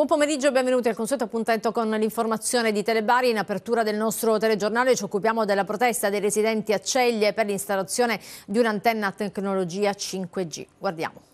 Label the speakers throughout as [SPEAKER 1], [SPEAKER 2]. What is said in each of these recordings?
[SPEAKER 1] Buon pomeriggio e benvenuti al consueto appuntamento con l'informazione di Telebari. In apertura del nostro telegiornale ci occupiamo della protesta dei residenti a Ceglie per l'installazione di un'antenna a tecnologia 5G. Guardiamo.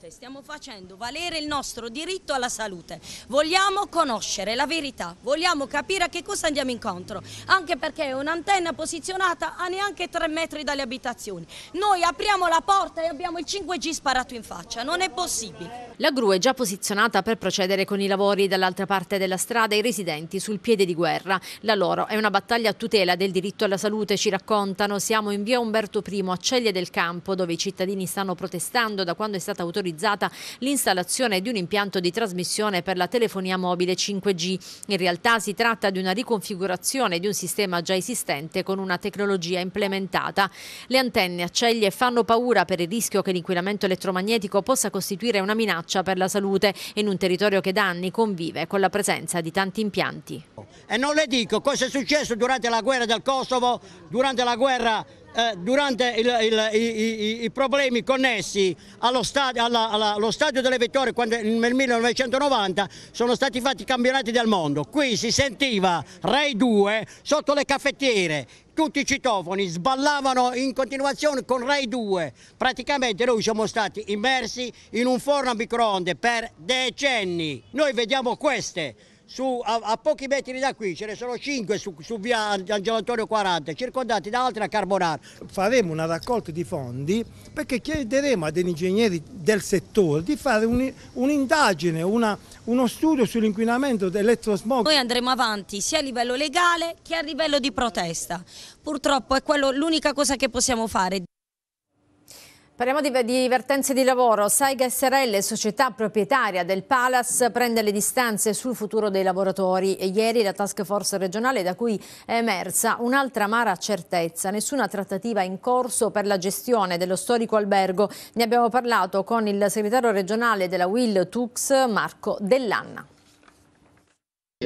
[SPEAKER 1] Cioè, stiamo facendo valere il nostro diritto alla salute. Vogliamo conoscere la verità, vogliamo capire a che cosa andiamo incontro, anche perché è un'antenna posizionata a neanche tre metri dalle abitazioni. Noi apriamo la porta e abbiamo il 5G sparato in faccia, non è possibile. La gru è già posizionata per procedere con i lavori dall'altra parte della strada i residenti sul piede di guerra. La loro è una battaglia a tutela del diritto alla salute, ci raccontano. Siamo in via Umberto I a Ceglie del Campo, dove i cittadini stanno protestando da quando è stata autorizzata l'installazione di un impianto di trasmissione per la telefonia mobile 5G. In realtà si tratta di una riconfigurazione di un sistema già esistente con una tecnologia implementata. Le antenne a Ceglie fanno paura per il rischio che l'inquinamento elettromagnetico possa costituire una minaccia minaccia per la salute in un territorio che da anni convive con la presenza di tanti impianti. E non le dico cosa è successo durante la guerra del Kosovo, durante la guerra eh, durante il, il, i, i, i, problemi connessi allo, stadio, alla, alla, allo stadio delle Vittorie quando, nel 1990 sono stati fatti i campionati del mondo. Qui si sentiva Rai 2 sotto le caffettiere, tutti i citofoni sballavano in continuazione con Rai 2. Praticamente noi siamo stati immersi in un forno a microonde per decenni. Noi vediamo queste su, a, a, pochi metri da qui, ce ne sono 5 su,
[SPEAKER 2] su via Angelo Antonio 40, circondati da altre a Carbonaro. Faremo una raccolta di fondi perché chiederemo a degli ingegneri del settore di fare un'indagine, un uno studio sull'inquinamento dell'elettrosmog.
[SPEAKER 1] Noi andremo avanti sia a livello legale che a livello di protesta. Purtroppo è l'unica cosa che possiamo fare. Parliamo di vertenze di lavoro. Saiga SRL, società proprietaria del Palace, prende le distanze sul futuro dei lavoratori. E ieri la task force regionale da cui è emersa un'altra amara certezza. Nessuna trattativa in corso per la gestione dello storico albergo. Ne abbiamo parlato con il segretario regionale della Will Tux, Marco Dell'Anna.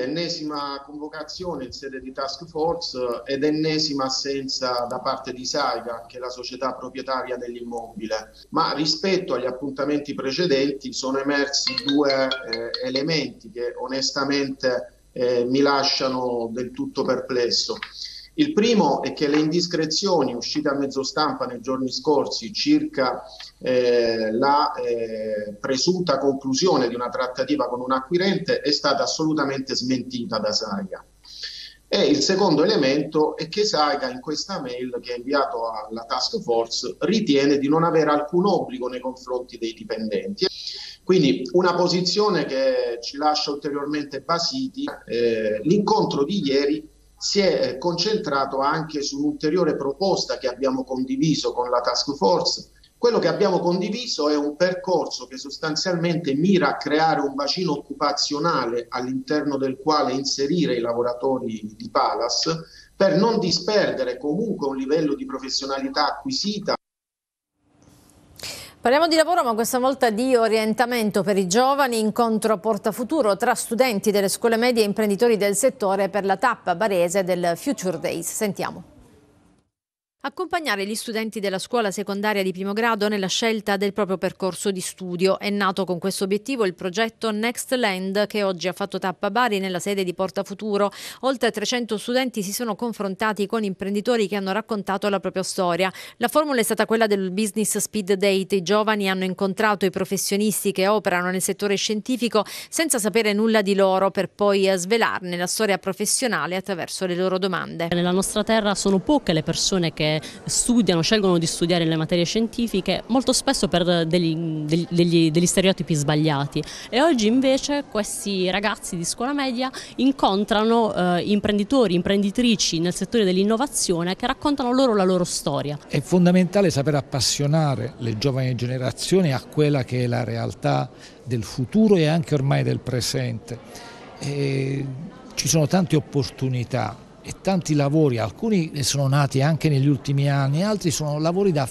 [SPEAKER 3] Ennesima convocazione in sede di task force ed ennesima assenza da parte di Saiga, che è la società proprietaria dell'immobile. Ma rispetto agli appuntamenti precedenti sono emersi due eh, elementi che onestamente eh, mi lasciano del tutto perplesso. Il primo è che le indiscrezioni uscite a mezzo stampa nei giorni scorsi circa eh, la eh, presunta conclusione di una trattativa con un acquirente è stata assolutamente smentita da Saiga.
[SPEAKER 4] E il secondo elemento
[SPEAKER 3] è che Saiga in questa mail che ha inviato alla task force ritiene di non avere alcun obbligo nei confronti dei dipendenti. Quindi una posizione che ci lascia ulteriormente basiti. Eh, l'incontro di ieri si è concentrato anche su un'ulteriore proposta che abbiamo condiviso con la task force. Quello che abbiamo condiviso è un percorso che sostanzialmente mira a creare un bacino occupazionale all'interno del quale inserire i lavoratori di Palas per non disperdere comunque un livello di professionalità acquisita
[SPEAKER 1] Parliamo di lavoro ma questa volta di orientamento per i giovani, incontro a Porta Futuro tra studenti delle scuole medie e imprenditori del settore per la tappa barese del Future Days. Sentiamo. Accompagnare gli studenti della scuola secondaria di primo grado nella scelta del proprio percorso di studio è nato con questo obiettivo il progetto Next Land che oggi ha fatto tappa a Bari nella sede di Porta Futuro. Oltre 300 studenti si sono confrontati con imprenditori che hanno raccontato la propria storia. La formula è stata quella del business speed date. I giovani hanno incontrato i professionisti che operano nel settore scientifico senza sapere nulla di loro per poi eh, svelarne la storia professionale attraverso le loro domande. Nella nostra terra sono poche le persone che studiano, scelgono di studiare le materie scientifiche molto spesso per degli, degli, degli stereotipi sbagliati e oggi invece questi ragazzi di scuola media incontrano eh, imprenditori, imprenditrici nel settore dell'innovazione che raccontano loro la loro storia.
[SPEAKER 5] È fondamentale saper appassionare le giovani generazioni a quella che è la realtà del futuro e anche ormai del presente. E eh, ci sono tante opportunità e tanti lavori, alcuni sono nati anche negli ultimi anni, altri sono lavori da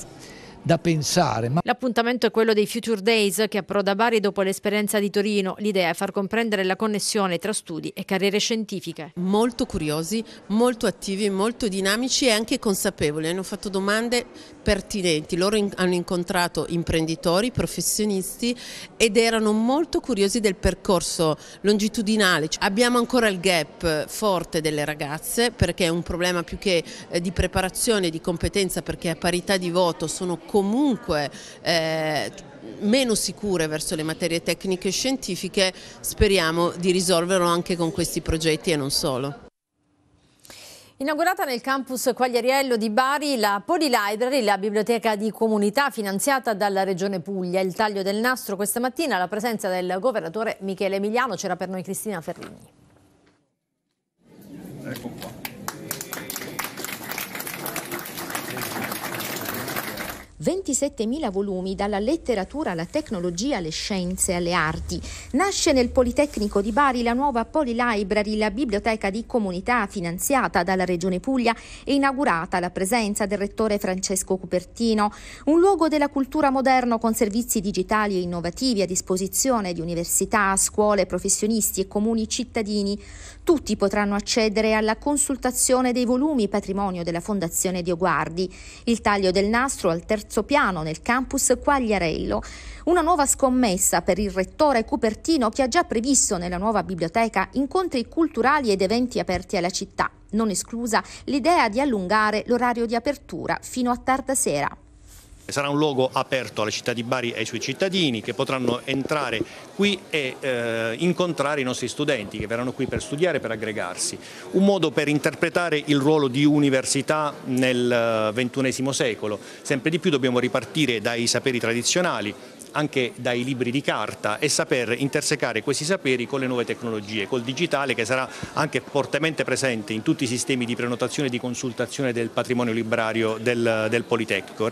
[SPEAKER 5] da pensare. Ma...
[SPEAKER 1] L'appuntamento è quello dei Future Days che approda a Bari dopo l'esperienza di Torino. L'idea è far comprendere la connessione tra studi e carriere scientifiche. Molto curiosi, molto attivi, molto dinamici e anche consapevoli. Hanno fatto domande pertinenti. Loro in hanno incontrato imprenditori, professionisti ed erano molto curiosi del percorso longitudinale. Abbiamo ancora il gap forte delle ragazze perché è un problema più che eh, di preparazione, di competenza perché a parità di voto sono comunque eh, meno sicure verso le materie tecniche e scientifiche, speriamo di risolverlo anche con questi progetti e non solo. Inaugurata nel campus Quagliariello di Bari, la Library, la biblioteca di comunità finanziata dalla Regione Puglia. Il taglio del nastro questa mattina, alla presenza del governatore Michele Emiliano, c'era per noi Cristina Ferrini. Ecco qua.
[SPEAKER 6] 27.000 volumi dalla letteratura alla tecnologia, alle scienze, e alle arti. Nasce nel Politecnico di Bari la nuova Library, la biblioteca di comunità finanziata dalla Regione Puglia e inaugurata la presenza del rettore Francesco Cupertino, un luogo della cultura moderno con servizi digitali e innovativi a disposizione di università, scuole, professionisti e comuni cittadini. Tutti potranno accedere alla consultazione dei volumi patrimonio della Fondazione Dioguardi, il taglio del nastro al terzo piano nel campus Quagliarello, una nuova scommessa per il rettore Cupertino che ha già previsto nella nuova biblioteca incontri culturali ed eventi aperti alla città, non esclusa l'idea di allungare l'orario di apertura fino a tarda sera.
[SPEAKER 3] Sarà un luogo aperto alla città di Bari e ai suoi cittadini che potranno entrare qui e eh, incontrare i nostri studenti che verranno qui per studiare, per aggregarsi. Un modo per interpretare il ruolo di università nel XXI eh, secolo. Sempre di più dobbiamo ripartire dai saperi tradizionali, anche dai libri di carta e saper intersecare questi saperi con le nuove tecnologie, col digitale che sarà anche fortemente presente in tutti i sistemi di prenotazione e di consultazione del patrimonio librario del, del Politecnico.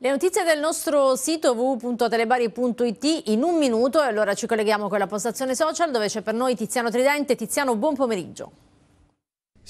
[SPEAKER 1] Le notizie del nostro sito www.telebari.it in un minuto e allora ci colleghiamo con la postazione social dove c'è per noi Tiziano Tridente. Tiziano, buon pomeriggio.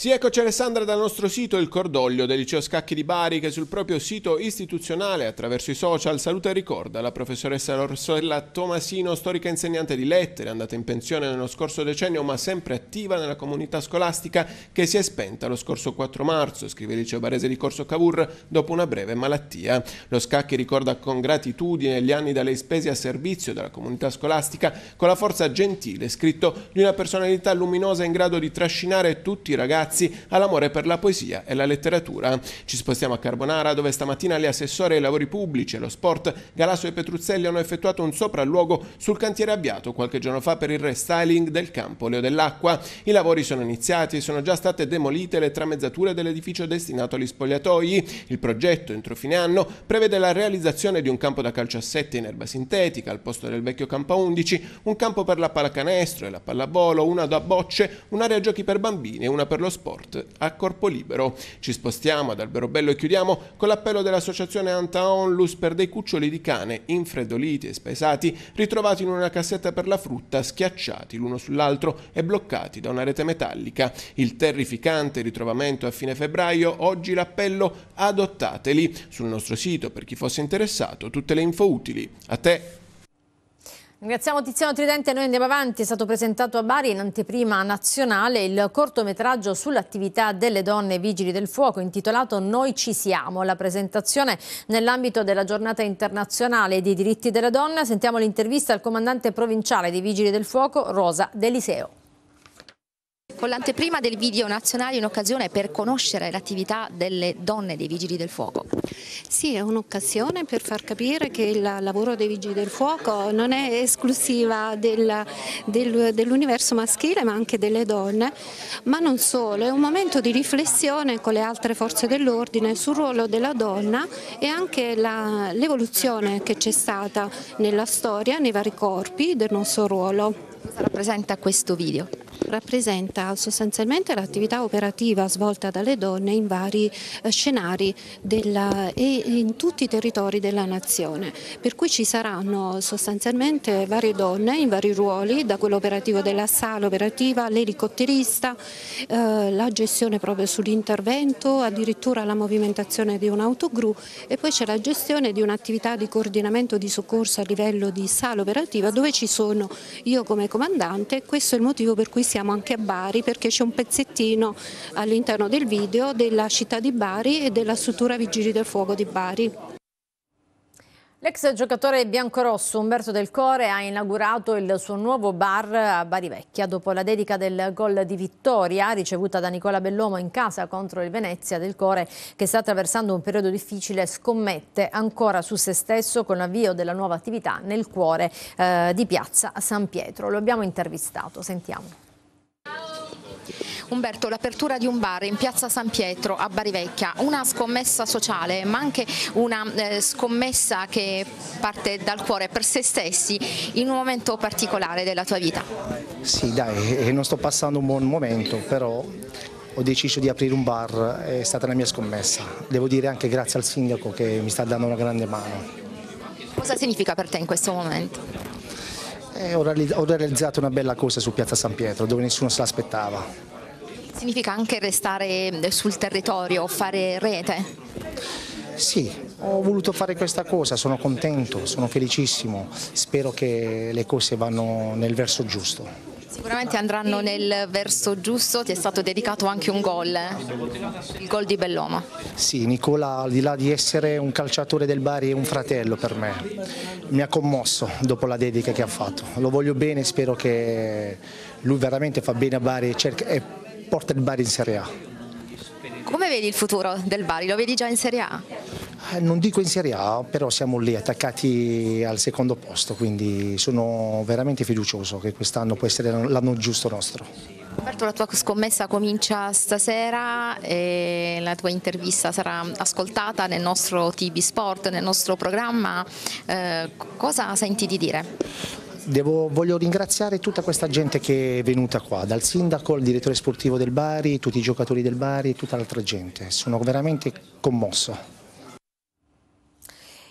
[SPEAKER 7] Sì, eccoci Alessandra dal nostro sito il cordoglio del liceo Scacchi di Bari che sul proprio sito istituzionale attraverso i social saluta e ricorda la professoressa Rossella Tomasino, storica insegnante di lettere, andata in pensione nello scorso decennio ma sempre attiva nella comunità scolastica che si è spenta lo scorso 4 marzo, scrive il liceo barese di Corso Cavour dopo una breve malattia. Lo Scacchi ricorda con gratitudine gli anni da lei spesi a servizio della comunità scolastica con la forza gentile, scritto di una personalità luminosa in grado di trascinare tutti i ragazzi Grazzi all'amore per la poesia e la letteratura. Ci spostiamo a Carbonara dove stamattina le assessore ai lavori pubblici e lo sport Galasso e Petruzzelli hanno effettuato un sopralluogo sul cantiere avviato qualche giorno fa per il restyling del campo Leo dell'Acqua. I lavori sono iniziati e sono già state demolite le tramezzature dell'edificio destinato agli spogliatoi. Il progetto entro fine anno prevede la realizzazione di un campo da calcio a 7 in erba sintetica al posto del vecchio campo a 11, un campo per la pallacanestro e la pallavolo, una da bocce, un'area giochi per bambini e una per lo sport sport a corpo libero. Ci spostiamo ad Alberobello e chiudiamo con l'appello dell'associazione Anta Onlus per dei cuccioli di cane infreddoliti e spesati ritrovati in una cassetta per la frutta schiacciati l'uno sull'altro e bloccati da una rete metallica. Il terrificante ritrovamento a fine febbraio, oggi l'appello adottateli. Sul nostro sito per chi fosse interessato tutte le info utili. A te!
[SPEAKER 1] Ringraziamo Tiziano Tridente, noi andiamo avanti, è stato presentato a Bari in anteprima nazionale il cortometraggio sull'attività delle donne vigili del fuoco intitolato Noi ci siamo, la presentazione nell'ambito della giornata internazionale dei diritti della donna, sentiamo l'intervista al comandante
[SPEAKER 6] provinciale dei vigili del fuoco Rosa Deliseo con l'anteprima del video nazionale un'occasione per conoscere l'attività delle donne dei Vigili del Fuoco. Sì,
[SPEAKER 8] è un'occasione per far capire che il lavoro dei Vigili del Fuoco non è esclusiva del, del, dell'universo maschile ma anche delle donne, ma non solo, è un momento di riflessione con le altre forze dell'ordine sul ruolo della donna e anche l'evoluzione che c'è stata nella storia, nei vari corpi del
[SPEAKER 6] nostro ruolo. Cosa rappresenta questo video?
[SPEAKER 8] rappresenta sostanzialmente l'attività operativa svolta dalle donne in vari eh, scenari della, e in tutti i territori della nazione, per cui ci saranno sostanzialmente varie donne in vari ruoli, da quello operativo della sala operativa, l'elicotterista, eh, la gestione proprio sull'intervento, addirittura la movimentazione di un'autogru e poi c'è la gestione di un'attività di coordinamento di soccorso a livello di sala operativa dove ci sono io come comandante, questo è il motivo per cui si siamo anche a Bari perché c'è un pezzettino all'interno del video della città di Bari e della struttura Vigili del Fuoco di Bari.
[SPEAKER 1] L'ex giocatore biancorosso Umberto Del Core ha inaugurato il suo nuovo bar a Bari Vecchia dopo la dedica del gol di vittoria ricevuta da Nicola Bellomo in casa contro il Venezia Del Core che sta attraversando un periodo difficile scommette ancora su se stesso con l'avvio della nuova attività nel cuore eh, di piazza San Pietro. Lo abbiamo intervistato, sentiamo. Umberto,
[SPEAKER 6] l'apertura di un bar in piazza San Pietro a Barivecchia, una scommessa sociale ma anche una eh, scommessa che parte dal cuore per se stessi in un momento particolare della tua vita.
[SPEAKER 2] Sì dai, eh, eh, non sto passando un buon momento però ho deciso di aprire un bar, è stata la mia scommessa. Devo dire anche grazie al sindaco che mi sta dando una grande mano.
[SPEAKER 6] Cosa significa per te in questo momento?
[SPEAKER 2] Eh, ho realizzato una bella cosa su Piazza San Pietro dove nessuno se l'aspettava.
[SPEAKER 6] Significa anche restare sul territorio, fare rete?
[SPEAKER 2] Sì, ho voluto fare questa cosa, sono contento, sono felicissimo, spero che le cose vanno nel verso giusto.
[SPEAKER 6] Sicuramente andranno nel verso giusto, ti è stato dedicato anche un gol, eh? il gol di Belloma.
[SPEAKER 2] Sì, Nicola al di là di essere un calciatore del Bari è un fratello per me, mi ha commosso dopo la dedica che ha fatto, lo voglio bene, spero che lui veramente fa bene a Bari e cerca, porta il Bari in Serie A.
[SPEAKER 6] Come vedi il futuro del Bari? Lo vedi già in Serie A?
[SPEAKER 2] Eh, non dico in Serie A, però siamo lì attaccati al secondo posto, quindi sono veramente fiducioso che quest'anno può essere l'anno giusto nostro.
[SPEAKER 6] Roberto, la tua scommessa comincia stasera e la tua intervista sarà ascoltata nel nostro TV Sport, nel nostro programma. Eh, cosa senti di dire?
[SPEAKER 2] Devo, voglio ringraziare tutta questa gente che è venuta qua, dal sindaco al direttore sportivo del Bari, tutti i giocatori del Bari, tutta l'altra gente. Sono veramente commosso.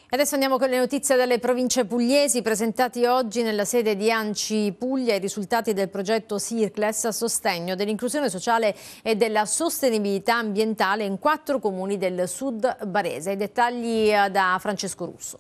[SPEAKER 1] Adesso andiamo con le notizie delle province pugliesi presentati oggi nella sede di Anci Puglia i risultati del progetto Circles a sostegno dell'inclusione sociale e della sostenibilità ambientale in quattro comuni del sud barese. I dettagli eh, da Francesco Russo.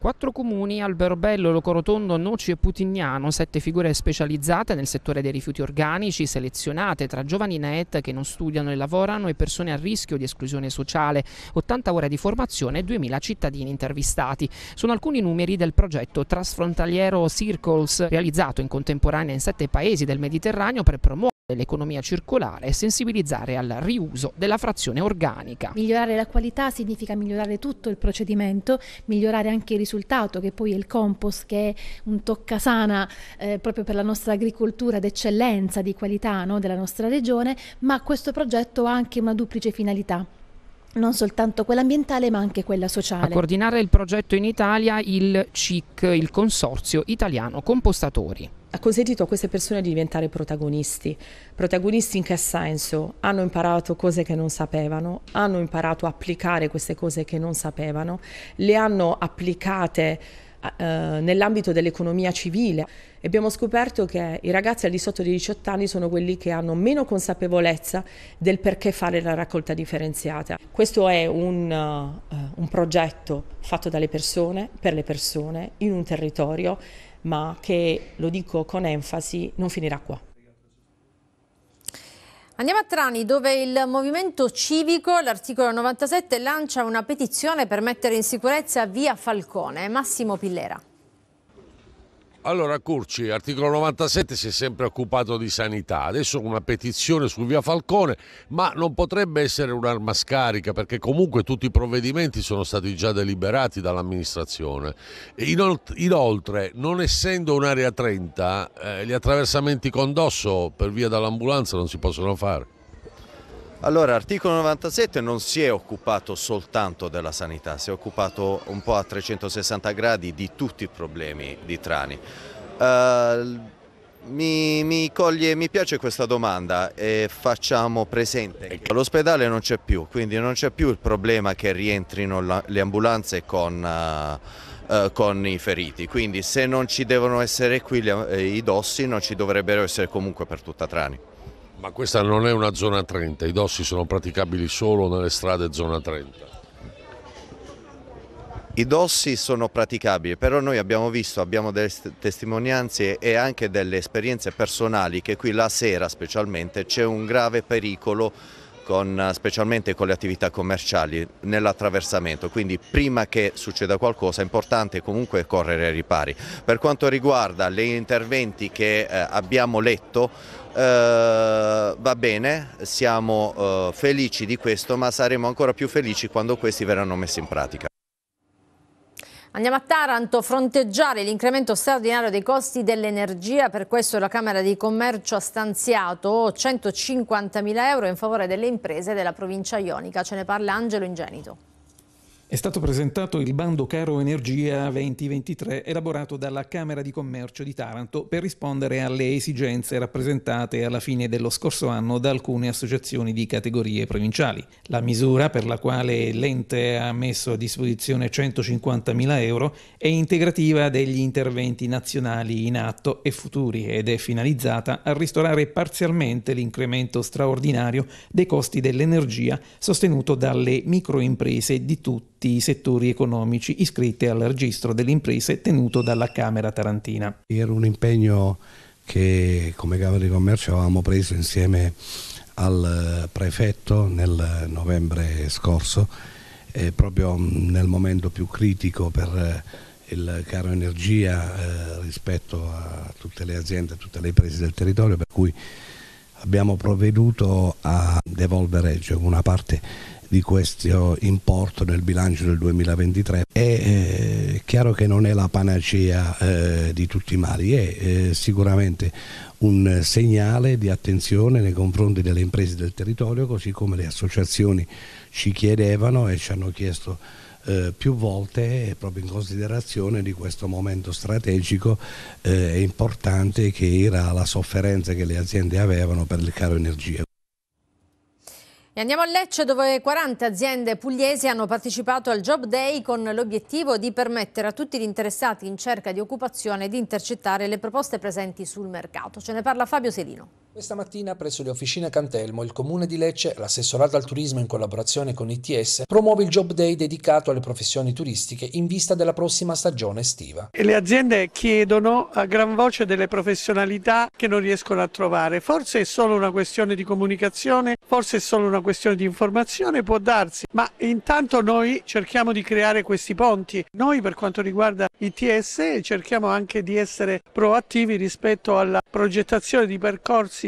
[SPEAKER 1] Quattro comuni, Alberobello, Locorotondo, Noci e Putignano, sette figure specializzate nel settore dei rifiuti organici, selezionate tra giovani NET che non studiano e lavorano e persone a rischio di esclusione sociale, 80 ore di formazione e 2000 cittadini intervistati. Sono alcuni numeri del progetto trasfrontaliero Circles, realizzato in contemporanea in sette paesi del Mediterraneo per promuovere dell'economia circolare e sensibilizzare al riuso della frazione organica. Migliorare la qualità significa migliorare tutto il procedimento, migliorare anche il risultato che poi è il compost che è un toccasana eh, proprio per la nostra agricoltura d'eccellenza, di qualità no, della nostra regione, ma questo progetto ha anche una duplice finalità non soltanto quella ambientale ma anche quella sociale. A coordinare il progetto in Italia il CIC, il Consorzio Italiano Compostatori ha consentito a queste persone di diventare protagonisti. Protagonisti in che senso? Hanno imparato cose che non sapevano, hanno imparato a applicare queste cose che non sapevano, le hanno applicate eh, nell'ambito dell'economia civile. Abbiamo scoperto che i ragazzi al di sotto dei 18 anni sono quelli che hanno meno consapevolezza del perché fare la raccolta differenziata. Questo è un, uh, un progetto fatto dalle persone, per le persone, in un territorio ma che, lo dico con enfasi, non finirà qua. Andiamo a Trani dove il Movimento Civico, l'articolo 97, lancia una petizione per mettere in sicurezza via Falcone. Massimo Pillera.
[SPEAKER 4] Allora Curci, articolo 97 si è sempre occupato di sanità, adesso una petizione su via Falcone, ma non potrebbe essere un'arma scarica perché comunque tutti i provvedimenti sono stati già deliberati dall'amministrazione. Inoltre, non essendo un'area 30, eh, gli attraversamenti con dosso per via dall'ambulanza non si possono fare. Allora, l'articolo 97 non si è occupato soltanto della sanità, si è occupato un po' a 360 gradi di tutti i problemi di Trani. Uh, mi, mi, coglie, mi, piace questa domanda e facciamo presente che l'ospedale non c'è più, quindi non c'è più il problema che rientrino la, le ambulanze con... Uh, con i feriti. Quindi se non ci devono essere qui i dossi non ci dovrebbero essere comunque per tutta Trani. Ma questa non è una zona 30, i dossi sono praticabili solo nelle strade zona 30. I dossi sono praticabili, però noi abbiamo visto, abbiamo delle testimonianze e anche delle esperienze personali che qui la sera specialmente c'è un grave pericolo con, specialmente con le attività commerciali nell'attraversamento, quindi prima che succeda qualcosa è importante comunque correre ai ripari. Per quanto riguarda gli interventi che eh, abbiamo letto, Uh, va bene, siamo uh, felici di questo, ma saremo ancora più felici quando questi verranno messi in pratica.
[SPEAKER 1] Andiamo a Taranto, fronteggiare l'incremento straordinario dei costi dell'energia, per questo la Camera di Commercio ha stanziato 150 mila euro in favore delle imprese della provincia ionica. Ce ne parla Angelo Ingenito.
[SPEAKER 5] È stato presentato il bando Caro Energia 2023 elaborato dalla Camera di Commercio di Taranto per rispondere alle esigenze rappresentate alla fine dello scorso anno da alcune associazioni di categorie provinciali. La misura per la quale l'ente ha messo a disposizione 150.000 euro è integrativa degli interventi nazionali in atto e futuri ed è finalizzata a ristorare parzialmente l'incremento straordinario dei costi dell'energia sostenuto dalle microimprese di tutto tutti i settori economici iscritti al registro delle imprese tenuto dalla Camera Tarantina.
[SPEAKER 4] Era un impegno che come Camera di Commercio avevamo preso insieme al prefetto nel novembre scorso, eh, proprio mm, nel momento più critico per eh, il caro energia eh, rispetto a tutte le aziende, a tutte le imprese del territorio, per cui abbiamo provveduto a devolvere cioè una parte di questo importo nel bilancio del 2023 è eh, chiaro che non è la panacea eh, di tutti i mali, è eh, sicuramente un segnale di attenzione nei confronti delle imprese del territorio così come le associazioni ci chiedevano e ci hanno chiesto eh, più volte proprio in considerazione di questo momento strategico e eh, importante che era la sofferenza che le aziende avevano per il caro energia.
[SPEAKER 1] E andiamo a Lecce dove 40 aziende pugliesi hanno partecipato al Job Day con l'obiettivo di permettere a tutti gli interessati in cerca di occupazione di intercettare le proposte presenti sul mercato. Ce ne parla Fabio Selino.
[SPEAKER 2] Questa mattina presso le officine Cantelmo il Comune di Lecce, l'assessorato al turismo in collaborazione con ITS, promuove il Job Day dedicato alle professioni turistiche in vista della prossima stagione estiva.
[SPEAKER 4] Le aziende chiedono a gran voce delle professionalità che non riescono a trovare. Forse è solo una questione di comunicazione, forse è solo una questione di informazione, può darsi, ma intanto noi cerchiamo di creare questi ponti. Noi per quanto riguarda ITS cerchiamo anche di essere proattivi rispetto alla progettazione di percorsi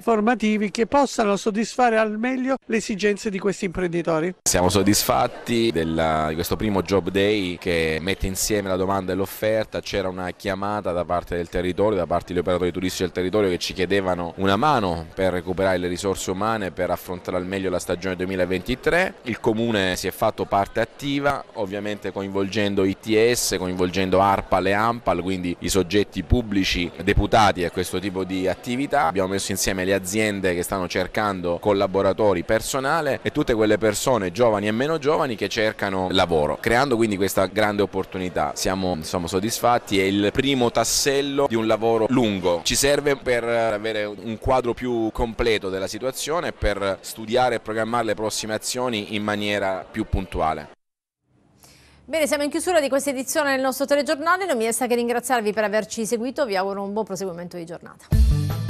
[SPEAKER 4] formativi che possano soddisfare al meglio le esigenze di questi imprenditori.
[SPEAKER 7] Siamo soddisfatti della, di questo primo Job Day che mette insieme la domanda e l'offerta, c'era una chiamata da parte del territorio, da parte degli operatori turistici del territorio che ci chiedevano una mano per recuperare le risorse umane per affrontare al meglio la stagione 2023. Il comune si è fatto parte attiva, ovviamente coinvolgendo ITS, coinvolgendo ARPAL e AMPAL, quindi i soggetti pubblici deputati a questo tipo di attività. Abbiamo messo insieme gli aziende che stanno cercando collaboratori, personale e tutte quelle persone giovani e meno giovani che cercano lavoro, creando quindi questa grande opportunità. Siamo insomma, soddisfatti, è il primo tassello di un lavoro lungo, ci serve per avere un quadro più completo della situazione e per studiare e programmare le prossime azioni in maniera più puntuale.
[SPEAKER 1] Bene, siamo in chiusura di questa edizione del nostro telegiornale, non mi resta che ringraziarvi per averci seguito, vi auguro un buon proseguimento di giornata.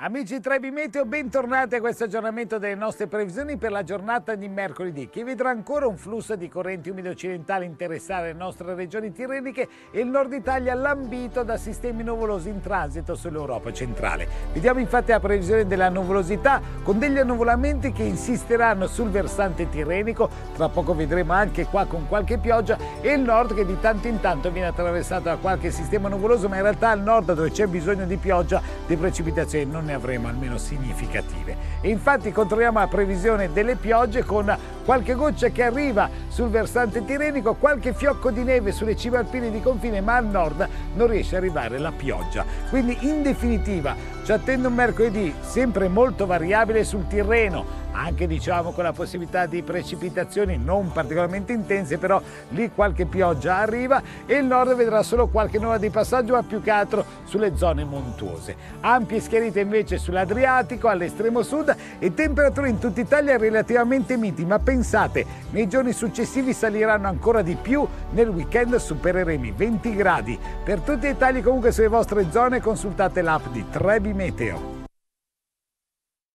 [SPEAKER 5] Amici Trebi Meteo, bentornati a questo aggiornamento delle nostre previsioni per la giornata di mercoledì, che vedrà ancora un flusso di correnti umide occidentali interessare le nostre regioni tirreniche e il nord Italia lambito da sistemi nuvolosi in transito sull'Europa centrale. Vediamo infatti la previsione della nuvolosità con degli annuvolamenti che insisteranno sul versante tirrenico, tra poco vedremo anche qua con qualche pioggia e il nord che di tanto in tanto viene attraversato da qualche sistema nuvoloso, ma in realtà al nord dove c'è bisogno di pioggia, di precipitazioni non ne avremo almeno significative. E infatti controlliamo la previsione delle piogge con qualche goccia che arriva sul versante tirrenico, qualche fiocco di neve sulle cime alpine di confine, ma al nord non riesce ad arrivare la pioggia. Quindi in definitiva ci attende un mercoledì sempre molto variabile sul Tirreno, anche diciamo con la possibilità di precipitazioni non particolarmente intense, però lì qualche pioggia arriva e il nord vedrà solo qualche nuova di passaggio, ma più che altro sulle zone montuose. Ampie schiarite invece sull'Adriatico, all'estremo sud e temperature in tutta Italia relativamente miti, ma pensate, nei giorni successivi saliranno ancora di più, nel weekend supereremo i 20 gradi. Per tutti i dettagli comunque sulle vostre zone consultate l'app di Trebi Meteo.